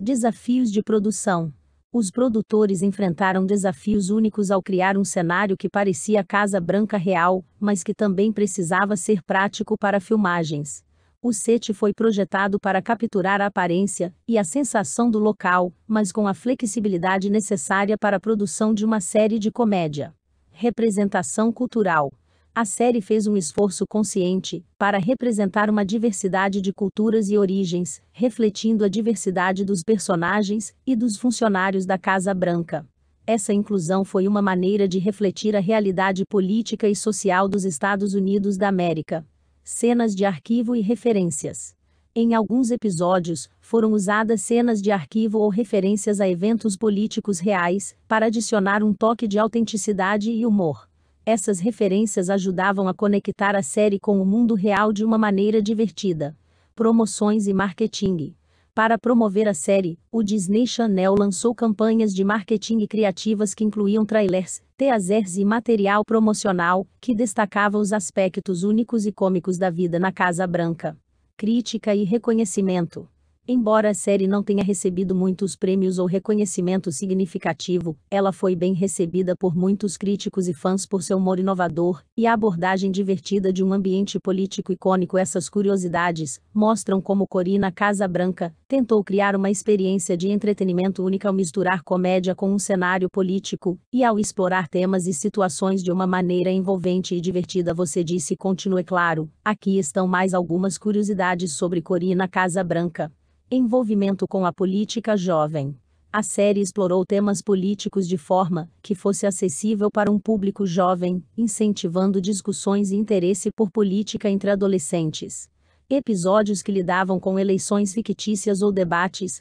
Desafios de produção. Os produtores enfrentaram desafios únicos ao criar um cenário que parecia Casa Branca real, mas que também precisava ser prático para filmagens. O set foi projetado para capturar a aparência e a sensação do local, mas com a flexibilidade necessária para a produção de uma série de comédia. Representação cultural a série fez um esforço consciente para representar uma diversidade de culturas e origens, refletindo a diversidade dos personagens e dos funcionários da Casa Branca. Essa inclusão foi uma maneira de refletir a realidade política e social dos Estados Unidos da América. Cenas de arquivo e referências. Em alguns episódios, foram usadas cenas de arquivo ou referências a eventos políticos reais para adicionar um toque de autenticidade e humor essas referências ajudavam a conectar a série com o mundo real de uma maneira divertida. Promoções e marketing. Para promover a série, o Disney Channel lançou campanhas de marketing criativas que incluíam trailers, teasers e material promocional, que destacava os aspectos únicos e cômicos da vida na Casa Branca. Crítica e reconhecimento. Embora a série não tenha recebido muitos prêmios ou reconhecimento significativo, ela foi bem recebida por muitos críticos e fãs por seu humor inovador e a abordagem divertida de um ambiente político icônico. Essas curiosidades mostram como Corina Casabranca tentou criar uma experiência de entretenimento única ao misturar comédia com um cenário político e ao explorar temas e situações de uma maneira envolvente e divertida. Você disse, continue é claro. Aqui estão mais algumas curiosidades sobre Corina Casabranca. Envolvimento com a política jovem. A série explorou temas políticos de forma que fosse acessível para um público jovem, incentivando discussões e interesse por política entre adolescentes. Episódios que lidavam com eleições fictícias ou debates